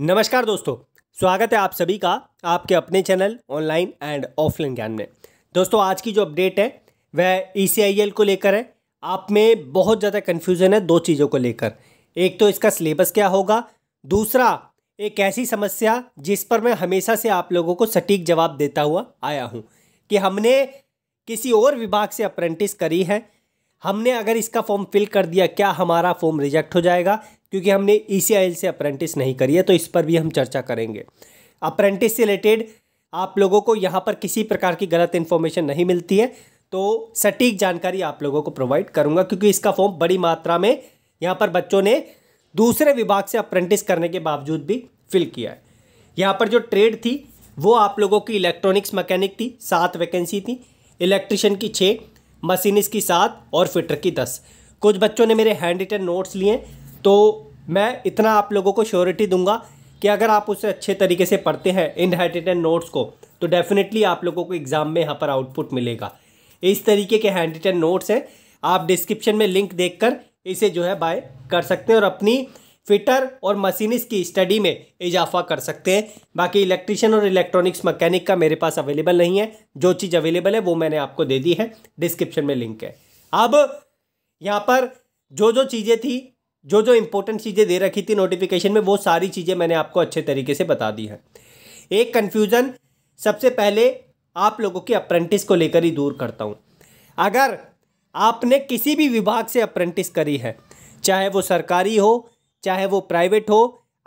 नमस्कार दोस्तों स्वागत है आप सभी का आपके अपने चैनल ऑनलाइन एंड ऑफलाइन ज्ञान में दोस्तों आज की जो अपडेट है वह ई e को लेकर है आप में बहुत ज़्यादा कन्फ्यूज़न है दो चीज़ों को लेकर एक तो इसका सिलेबस क्या होगा दूसरा एक ऐसी समस्या जिस पर मैं हमेशा से आप लोगों को सटीक जवाब देता हुआ आया हूँ कि हमने किसी और विभाग से अप्रेंटिस करी है हमने अगर इसका फॉर्म फिल कर दिया क्या हमारा फॉर्म रिजेक्ट हो जाएगा क्योंकि हमने ई e से अप्रेंटिस नहीं करी है तो इस पर भी हम चर्चा करेंगे अप्रेंटिस से रिलेटेड आप लोगों को यहाँ पर किसी प्रकार की गलत इन्फॉर्मेशन नहीं मिलती है तो सटीक जानकारी आप लोगों को प्रोवाइड करूँगा क्योंकि इसका फॉर्म बड़ी मात्रा में यहाँ पर बच्चों ने दूसरे विभाग से अप्रेंटिस करने के बावजूद भी फिल किया है यहाँ पर जो ट्रेड थी वो आप लोगों की इलेक्ट्रॉनिक्स मैकेनिक थी सात वैकेंसी थी इलेक्ट्रिशियन की छः मशीनिस की सात और फिटर की दस कुछ बच्चों ने मेरे हैंड रिटन नोट्स लिए तो मैं इतना आप लोगों को श्योरिटी दूंगा कि अगर आप उसे अच्छे तरीके से पढ़ते हैं इन हैंड रिटन नोट्स को तो डेफिनेटली आप लोगों को एग्ज़ाम में यहाँ पर आउटपुट मिलेगा इस तरीके के हैंड रिटन नोट्स हैं आप डिस्क्रिप्शन में लिंक देख इसे जो है बाय कर सकते हैं और अपनी फिटर और मशीनिस्ट की स्टडी में इजाफा कर सकते हैं बाकी इलेक्ट्रिशियन और इलेक्ट्रॉनिक्स मैकेनिक का मेरे पास अवेलेबल नहीं है जो चीज़ अवेलेबल है वो मैंने आपको दे दी है डिस्क्रिप्शन में लिंक है अब यहाँ पर जो जो चीज़ें थी जो जो इंपॉर्टेंट चीज़ें दे रखी थी नोटिफिकेशन में वो सारी चीज़ें मैंने आपको अच्छे तरीके से बता दी हैं एक कन्फ्यूज़न सबसे पहले आप लोगों की अप्रेंटिस को लेकर ही दूर करता हूँ अगर आपने किसी भी विभाग से अप्रेंटिस करी है चाहे वो सरकारी हो चाहे वो प्राइवेट हो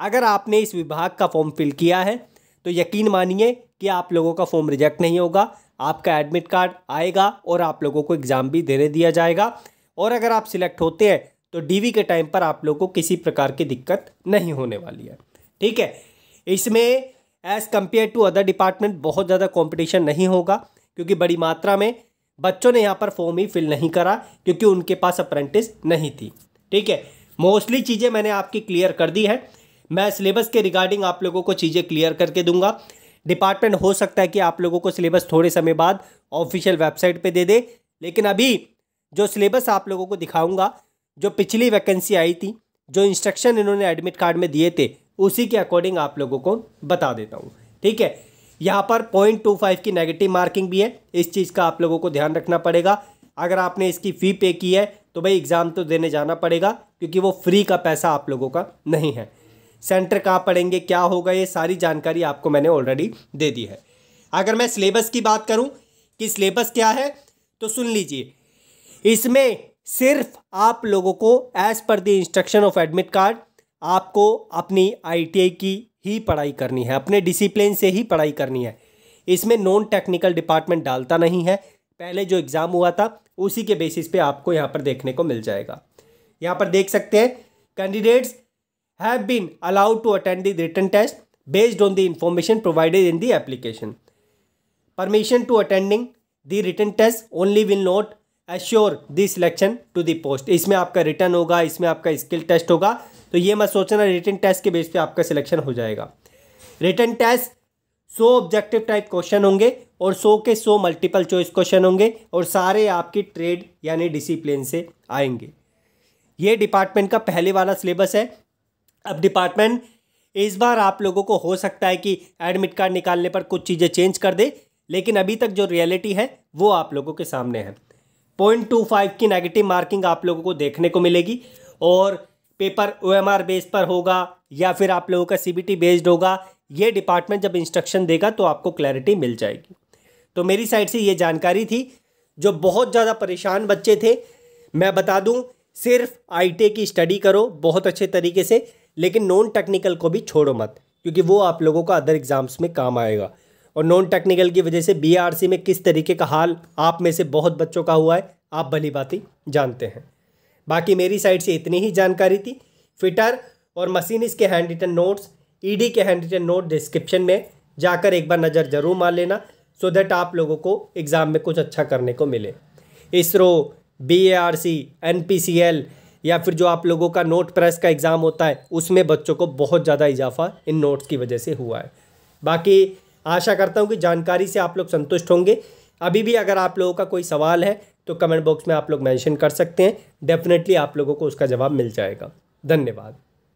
अगर आपने इस विभाग का फॉर्म फिल किया है तो यकीन मानिए कि आप लोगों का फॉर्म रिजेक्ट नहीं होगा आपका एडमिट कार्ड आएगा और आप लोगों को एग्ज़ाम भी देने दिया जाएगा और अगर आप सिलेक्ट होते हैं तो डीवी के टाइम पर आप लोगों को किसी प्रकार की दिक्कत नहीं होने वाली है ठीक है इसमें as compare to other department बहुत ज़्यादा कॉम्पिटिशन नहीं होगा क्योंकि बड़ी मात्रा में बच्चों ने यहाँ पर फॉर्म ही फिल नहीं करा क्योंकि उनके पास अप्रेंटिस नहीं थी ठीक है मोस्टली चीज़ें मैंने आपकी क्लियर कर दी है मैं सिलेबस के रिगार्डिंग आप लोगों को चीज़ें क्लियर करके दूंगा डिपार्टमेंट हो सकता है कि आप लोगों को सिलेबस थोड़े समय बाद ऑफिशियल वेबसाइट पे दे दे लेकिन अभी जो सिलेबस आप लोगों को दिखाऊंगा जो पिछली वैकेंसी आई थी जो इंस्ट्रक्शन इन्होंने एडमिट कार्ड में दिए थे उसी के अकॉर्डिंग आप लोगों को बता देता हूँ ठीक है यहाँ पर पॉइंट टू फाइव की नेगेटिव मार्किंग भी है इस चीज़ का आप लोगों को ध्यान रखना पड़ेगा अगर आपने इसकी फ़ी पे की है तो भाई एग्ज़ाम तो देने जाना पड़ेगा क्योंकि वो फ्री का पैसा आप लोगों का नहीं है सेंटर कहाँ पढ़ेंगे क्या होगा ये सारी जानकारी आपको मैंने ऑलरेडी दे दी है अगर मैं सिलेबस की बात करूँ कि सिलेबस क्या है तो सुन लीजिए इसमें सिर्फ आप लोगों को as per the instruction of admit card आपको अपनी आईटीआई की ही पढ़ाई करनी है अपने डिसिप्लिन से ही पढ़ाई करनी है इसमें नॉन टेक्निकल डिपार्टमेंट डालता नहीं है पहले जो एग्ज़ाम हुआ था उसी के बेसिस पे आपको यहाँ पर देखने को मिल जाएगा यहाँ पर देख सकते हैं candidates have been allowed to attend the written test based on the information provided in the application permission to attending the written test only will not assure the selection to the post इसमें आपका return होगा इसमें आपका skill test होगा तो ये मत सोचना रिटर्न टेस्ट के बेस पे आपका सिलेक्शन हो जाएगा written test so objective type question होंगे और सो के सो मल्टीपल चॉइस क्वेश्चन होंगे और सारे आपकी ट्रेड यानी डिसिप्लिन से आएंगे ये डिपार्टमेंट का पहले वाला सिलेबस है अब डिपार्टमेंट इस बार आप लोगों को हो सकता है कि एडमिट कार्ड निकालने पर कुछ चीज़ें चेंज कर दे लेकिन अभी तक जो रियलिटी है वो आप लोगों के सामने है पॉइंट टू फाइव की नेगेटिव मार्किंग आप लोगों को देखने को मिलेगी और paper O M R base पर होगा या फिर आप लोगों का सी बी टी बेस्ड होगा ये डिपार्टमेंट जब इंस्ट्रक्शन देगा तो आपको क्लैरिटी मिल जाएगी तो मेरी साइड से ये जानकारी थी जो बहुत ज़्यादा परेशान बच्चे थे मैं बता दूँ सिर्फ आई की स्टडी करो बहुत अच्छे तरीके से लेकिन नॉन टेक्निकल को भी छोड़ो मत क्योंकि वो आप लोगों का अदर एग्ज़ाम्स में काम आएगा और नॉन टेक्निकल की वजह से बीआरसी में किस तरीके का हाल आप में से बहुत बच्चों का हुआ है आप भली बाती जानते हैं बाकी मेरी साइड से इतनी ही जानकारी थी फिटर और मशीनिस e के हैंड रिटन नोट्स ईडी के हैंड रिटन नोट डिस्क्रिप्शन में जाकर एक बार नज़र ज़रूर मार लेना सो दैट आप लोगों को एग्ज़ाम में कुछ अच्छा करने को मिले ISRO B A R C N P C L या फिर जो आप लोगों का नोट प्रेस का एग्ज़ाम होता है उसमें बच्चों को बहुत ज़्यादा इजाफा इन नोट्स की वजह से हुआ है बाकी आशा करता हूँ कि जानकारी से आप लोग संतुष्ट होंगे अभी भी अगर आप लोगों का कोई सवाल है तो कमेंट बॉक्स में आप लोग मेंशन कर सकते हैं डेफिनेटली आप लोगों को उसका जवाब मिल जाएगा धन्यवाद